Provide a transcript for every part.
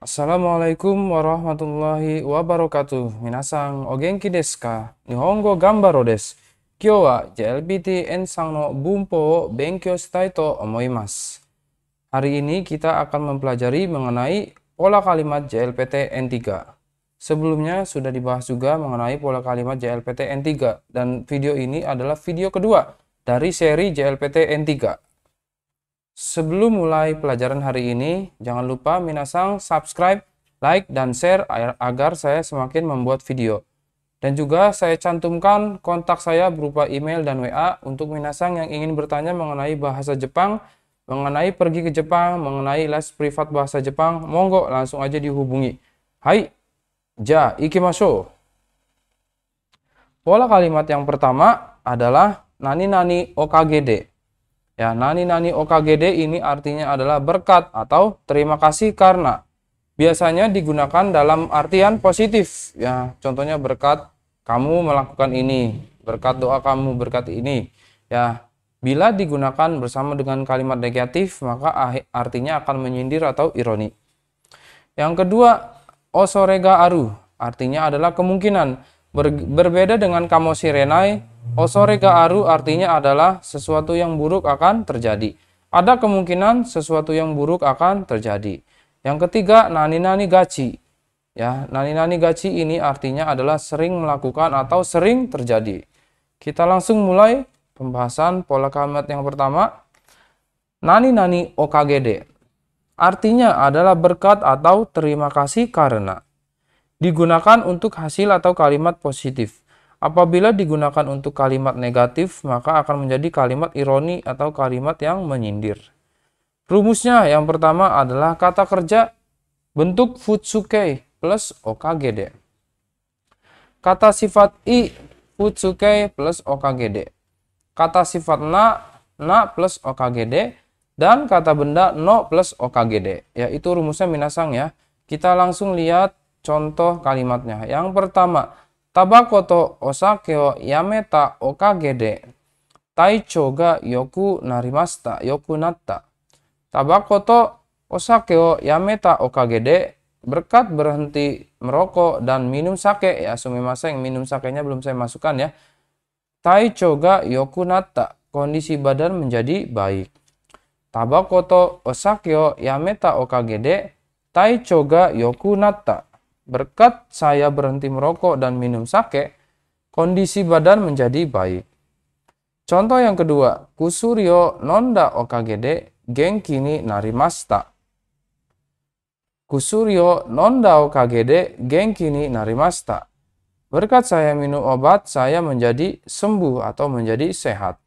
Assalamualaikum warahmatullahi wabarakatuh. Minasang ogenki desu ka? Nihongo gambaro desu. Kyo wa JLPT N3 no Bunpo wo benkyo shitai to omoimasu. Hari ini kita akan mempelajari mengenai pola kalimat JLPT N3. Sebelumnya sudah dibahas juga mengenai pola kalimat JLPT N3 dan video ini adalah video kedua dari seri JLPT N3. Sebelum mulai pelajaran hari ini, jangan lupa Minasang subscribe, like, dan share agar saya semakin membuat video. Dan juga saya cantumkan kontak saya berupa email dan WA untuk Minasang yang ingin bertanya mengenai bahasa Jepang, mengenai pergi ke Jepang, mengenai les privat bahasa Jepang, monggo langsung aja dihubungi. Hai, ja ikimasho. Pola kalimat yang pertama adalah nani-nani okagede. Ya, nani nani OKGD ini artinya adalah berkat atau terima kasih karena biasanya digunakan dalam artian positif. Ya, contohnya berkat kamu melakukan ini, berkat doa kamu berkat ini. Ya, bila digunakan bersama dengan kalimat negatif maka artinya akan menyindir atau ironi. Yang kedua, osorega aru artinya adalah kemungkinan Ber berbeda dengan kamu Osorega oh, aru artinya adalah sesuatu yang buruk akan terjadi. Ada kemungkinan sesuatu yang buruk akan terjadi. Yang ketiga, nani-nani gaci. Ya, nani-nani gaci ini artinya adalah sering melakukan atau sering terjadi. Kita langsung mulai pembahasan pola kalimat yang pertama. Nani-nani okagede. Artinya adalah berkat atau terima kasih karena. Digunakan untuk hasil atau kalimat positif Apabila digunakan untuk kalimat negatif, maka akan menjadi kalimat ironi atau kalimat yang menyindir. Rumusnya yang pertama adalah kata kerja bentuk futsuke plus okgd, Kata sifat i futsuke plus okgd, Kata sifat na na plus okgd, dan kata benda no plus okgd. Yaitu rumusnya minasang ya. Kita langsung lihat contoh kalimatnya. Yang pertama, Yameta Yameta Yoku Yoku Narimasta Natta. to to de taicho ga de berkat berhenti merokok dan minum sake ya maseng minum sakenya belum saya masukkan ya taicho ga yoku Natta kondisi badan menjadi baik tabako to osake o yameta okage de taicho ga yoku natta, Berkat saya berhenti merokok dan minum sake, kondisi badan menjadi baik. Contoh yang kedua, Kusuryo Nonda Okagede Genkini Narimasta. Kusuryo Nonda Okagede Genkini Narimasta. Berkat saya minum obat, saya menjadi sembuh atau menjadi sehat.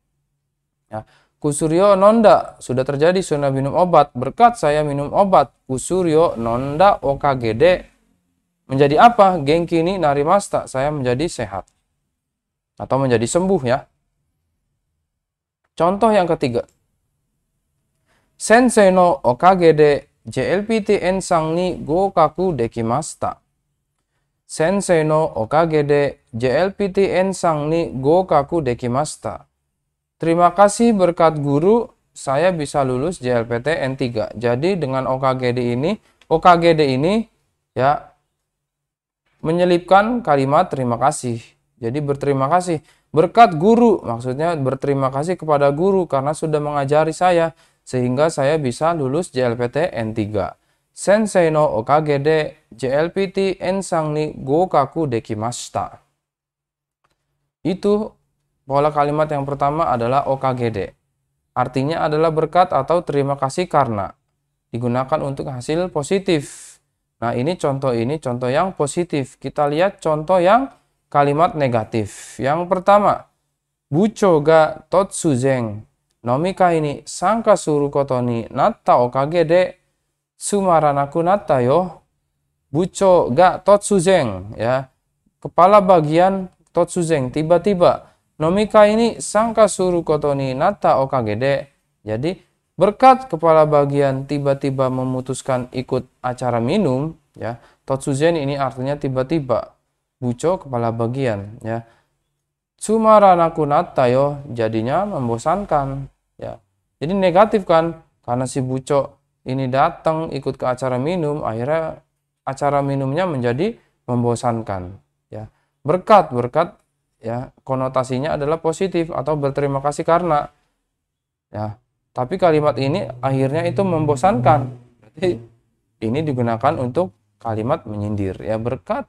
Ya. Kusuryo nonda sudah terjadi sunnah minum obat berkat saya minum obat. Kusuryo nonda okagede Menjadi apa? gengki ini nari masta, saya menjadi sehat. Atau menjadi sembuh ya. Contoh yang ketiga. Sensei no okage de JLPT ensang ni gokaku dekimasta. Sensei no okage de JLPT ensang ni gokaku dekimasta. Terima kasih berkat guru, saya bisa lulus JLPT N3. Jadi dengan OKGD ini, OKGD ini ya menyelipkan kalimat terima kasih. Jadi berterima kasih. Berkat guru, maksudnya berterima kasih kepada guru karena sudah mengajari saya sehingga saya bisa lulus JLPT N3. Sensei no de JLPT ensang ni gokaku dekimashita. Itu pola kalimat yang pertama adalah OKGD. Artinya adalah berkat atau terima kasih karena digunakan untuk hasil positif. Nah, ini contoh ini contoh yang positif. Kita lihat contoh yang kalimat negatif. Yang pertama, bucho ga suzeng Nomika ini sangka suru ni natta okage de sumaranaku natta yo. Bucho ga suzeng ya. Kepala bagian suzeng tiba-tiba. Nomika ini sangka suru kotoni natta okage de. Jadi berkat kepala bagian tiba-tiba memutuskan ikut acara minum, ya Totsuzen ini artinya tiba-tiba buco kepala bagian ya sumarana kunata yo jadinya membosankan ya jadi negatif kan karena si buco ini datang ikut ke acara minum akhirnya acara minumnya menjadi membosankan ya berkat berkat ya konotasinya adalah positif atau berterima kasih karena ya tapi kalimat ini akhirnya itu membosankan berarti ini digunakan untuk kalimat menyindir ya berkat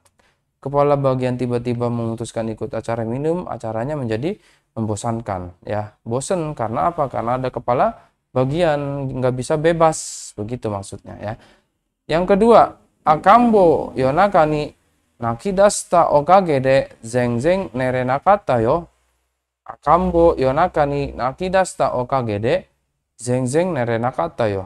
kepala bagian tiba-tiba memutuskan ikut acara minum acaranya menjadi membosankan ya bosen karena apa karena ada kepala bagian nggak bisa bebas begitu maksudnya ya yang kedua akambo yonakani nakidasta okagede zeng zeng nerenakata yo akambo yonakani nakidasta okagede zeng zeng nerenakata yo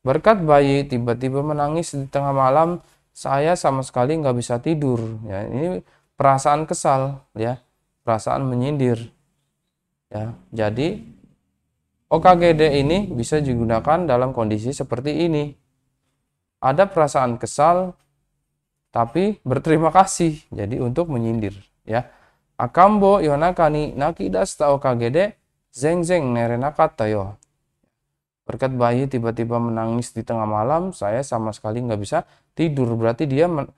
berkat bayi tiba-tiba menangis di tengah malam saya sama sekali nggak bisa tidur ya ini perasaan kesal ya perasaan menyindir ya jadi OKGD ini bisa digunakan dalam kondisi seperti ini ada perasaan kesal tapi berterima kasih jadi untuk menyindir ya akambo yonakani naki ta OKGD zeng zeng nerenakata yo. berkat bayi tiba-tiba menangis di tengah malam saya sama sekali nggak bisa tidur berarti dia men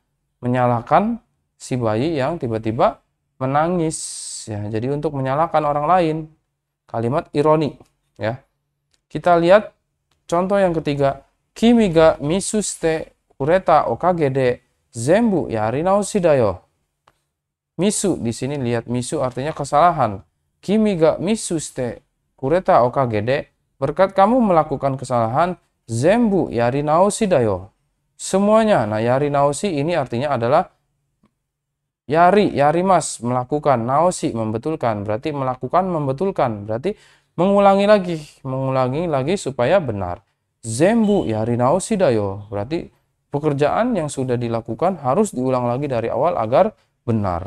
menyalahkan si bayi yang tiba-tiba menangis ya jadi untuk menyalahkan orang lain kalimat ironi ya kita lihat contoh yang ketiga kimi ga misuste ureta okage de zembu yari naushidayo misu di sini lihat misu artinya kesalahan kimi ga misuste kureta okage de berkat kamu melakukan kesalahan zembu yari naushidayo semuanya. Nah, yari nausi ini artinya adalah yari, yari mas, melakukan, nausi, membetulkan. Berarti melakukan, membetulkan. Berarti mengulangi lagi, mengulangi lagi supaya benar. Zembu, yari nausi dayo. Berarti pekerjaan yang sudah dilakukan harus diulang lagi dari awal agar benar.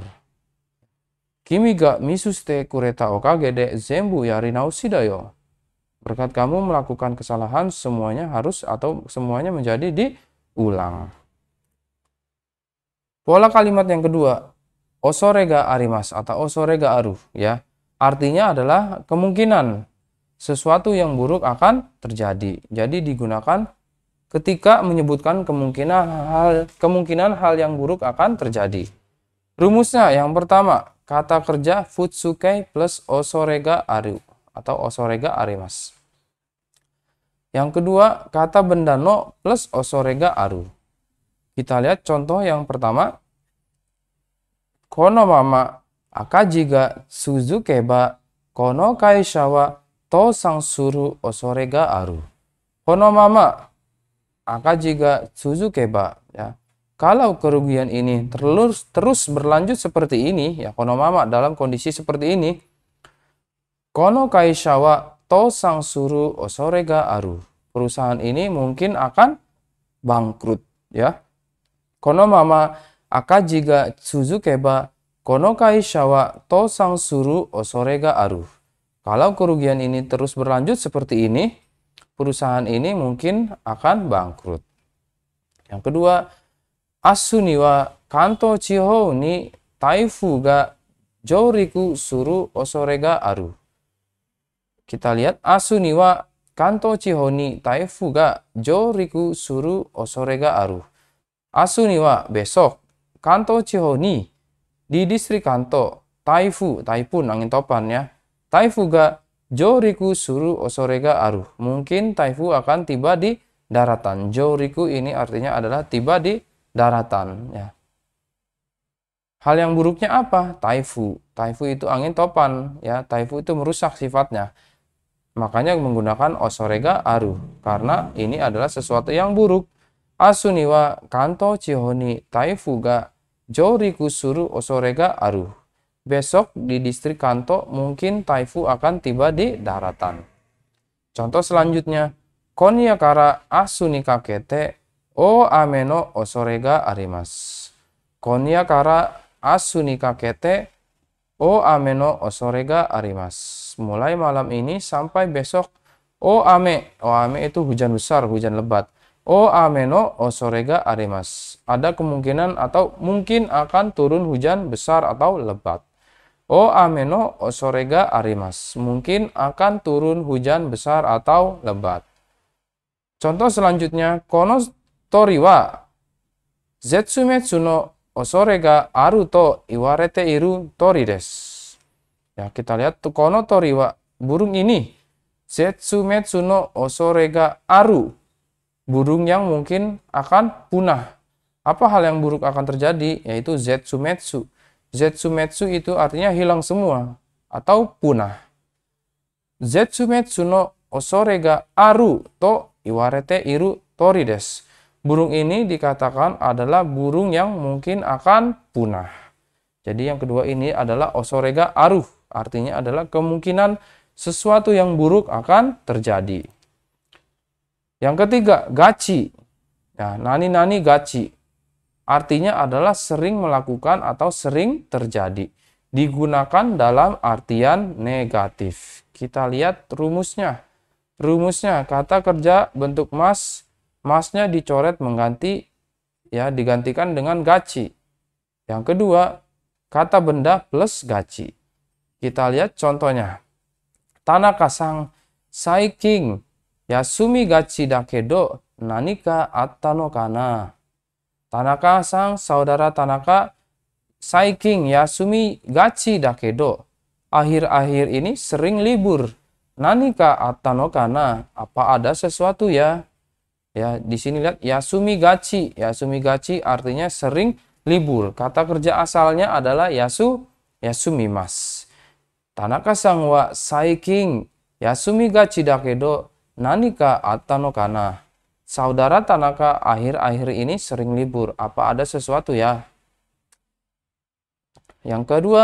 Kimi ga misuste kureta okage de zembu yari nausi dayo. Berkat kamu melakukan kesalahan, semuanya harus atau semuanya menjadi di ulang. Pola kalimat yang kedua, osorega arimas atau osorega aru ya. Artinya adalah kemungkinan sesuatu yang buruk akan terjadi. Jadi digunakan ketika menyebutkan kemungkinan hal kemungkinan hal yang buruk akan terjadi. Rumusnya yang pertama, kata kerja futsukai plus osorega aru atau osorega arimas. Yang kedua, kata benda no plus osorega aru. Kita lihat contoh yang pertama. Kono mama akajiga suzukeba kono kaisha to to sangsuru osorega aru. Kono mama akajiga suzukeba ya. Kalau kerugian ini terus terus berlanjut seperti ini ya kono mama dalam kondisi seperti ini kono tosang suru osorega aru. Perusahaan ini mungkin akan bangkrut ya. Kono mama akajiga suzukeba kono kai shawa tosang suru osorega aru. Kalau kerugian ini terus berlanjut seperti ini, perusahaan ini mungkin akan bangkrut. Yang kedua, asuniwa kanto chihou ni taifu ga jouriku suru osorega aru. Kita lihat asuniwa kanto chihoni taifu ga joriku suru osorega aru. asuniwa besok kanto chihoni di distrik kanto taifu taipun angin topan ya. Taifu ga joriku suru osorega aru. Mungkin taifu akan tiba di daratan. Joriku ini artinya adalah tiba di daratan ya. Hal yang buruknya apa? Taifu. Taifu itu angin topan ya. Taifu itu merusak sifatnya. Makanya menggunakan osorega aru karena ini adalah sesuatu yang buruk. asuniwa kanto cihoni taifuga jori kusuru osorega aru. Besok di distrik Kanto mungkin taifu akan tiba di daratan. Contoh selanjutnya, konyakara asuni kakete o ameno osorega arimas. konyakara asuni kakete o ameno osorega arimas mulai malam ini sampai besok o oh, ame o oh, ame itu hujan besar hujan lebat o oh, ame no o sorega aremas ada kemungkinan atau mungkin akan turun hujan besar atau lebat o ame no o sorega aremas mungkin akan turun hujan besar atau lebat contoh selanjutnya Konos toriwa zetsumetsu no osorega sorega aru to iwarete iru tori Ya, kita lihat tukono toriwa, burung ini. Zetsumetsu no osorega aru. Burung yang mungkin akan punah. Apa hal yang buruk akan terjadi? Yaitu zetsumetsu. Zetsumetsu itu artinya hilang semua atau punah. Zetsumetsu no osorega aru to iwarete iru torides Burung ini dikatakan adalah burung yang mungkin akan punah. Jadi yang kedua ini adalah osorega aruh. Artinya adalah kemungkinan sesuatu yang buruk akan terjadi. Yang ketiga, gaci. Nah, ya, nani-nani gaci. Artinya adalah sering melakukan atau sering terjadi. Digunakan dalam artian negatif. Kita lihat rumusnya. Rumusnya kata kerja bentuk mas, masnya dicoret mengganti ya digantikan dengan gaci. Yang kedua, kata benda plus gaci. Kita lihat contohnya. Tanaka sang saiking yasumi gachi dakedo nanika attano kana. Tanaka sang saudara Tanaka saiking yasumi gachi dakedo. Akhir-akhir ini sering libur. Nanika attano kana. Apa ada sesuatu ya? Ya, di sini lihat yasumi gachi. Yasumi gachi artinya sering libur. Kata kerja asalnya adalah yasu Yasumi Mas Tanaka yasumi kana. Saudara Tanaka akhir-akhir ini sering libur. Apa ada sesuatu ya? Yang kedua,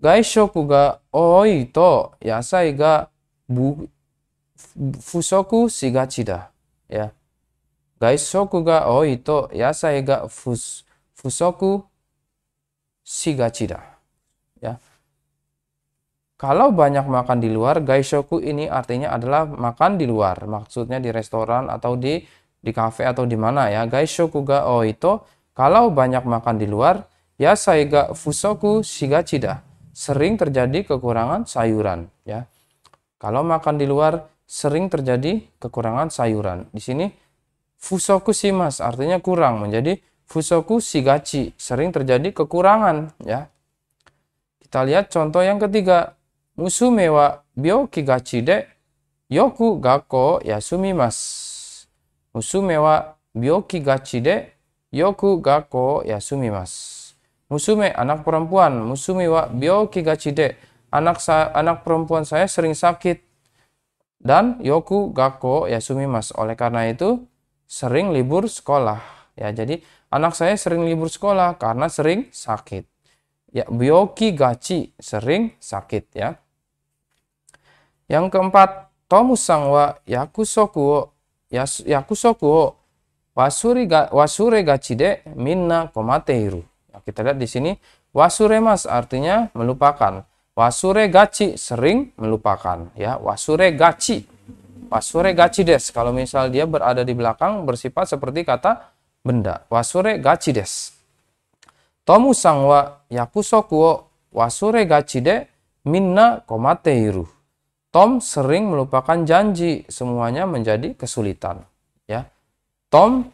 gaishoku ga oito yasai ga bu, fusoku shigachi Ya. Gaishoku ga oito yasai ga fus, fusoku shigachi Ya. Kalau banyak makan di luar, gaishoku ini artinya adalah makan di luar, maksudnya di restoran atau di di kafe atau di mana ya. Gaishoku ga o itu kalau banyak makan di luar, ya saya saiga fusoku shiga cida. Sering terjadi kekurangan sayuran ya. Kalau makan di luar sering terjadi kekurangan sayuran. Di sini fusoku shimas artinya kurang menjadi fusoku shigachi, sering terjadi kekurangan ya. Kita lihat contoh yang ketiga musume wa byoki gachi de yoku gakko yasumi mas. Musume wa byoki gachi de yoku gakko yasumi mas. Musume anak perempuan, musume wa byoki gachi de anak sa anak perempuan saya sering sakit dan yoku gakko yasumi mas. Oleh karena itu sering libur sekolah. Ya, jadi anak saya sering libur sekolah karena sering sakit. Ya, byoki gachi sering sakit ya. Yang keempat, tomusang wa yakusokuo wo wasuri ga, wasure gacide minna komateiru. Nah, ya, kita lihat di sini wasure mas artinya melupakan. Wasure gaci sering melupakan ya. Wasure gaci Wasure gacides. kalau misal dia berada di belakang bersifat seperti kata benda. Wasure gacides. des. Tomusang wa wasure gachide minna komateiru. Tom sering melupakan janji, semuanya menjadi kesulitan. Ya, Tom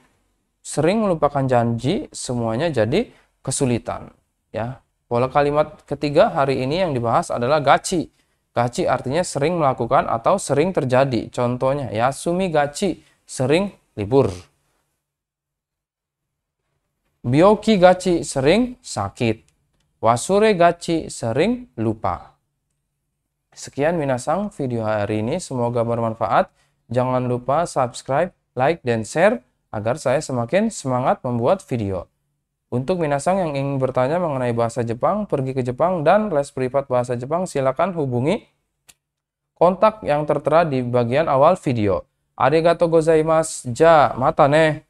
sering melupakan janji, semuanya jadi kesulitan. Ya, pola kalimat ketiga hari ini yang dibahas adalah gaci. Gaci artinya sering melakukan atau sering terjadi. Contohnya, Yasumi gaci sering libur. Bioki gaci sering sakit. Wasure gaci sering lupa. Sekian minasang video hari ini, semoga bermanfaat. Jangan lupa subscribe, like, dan share agar saya semakin semangat membuat video. Untuk minasang yang ingin bertanya mengenai bahasa Jepang, pergi ke Jepang, dan les privat bahasa Jepang, silakan hubungi kontak yang tertera di bagian awal video. Arigato gozaimasu. Ja, mata neh.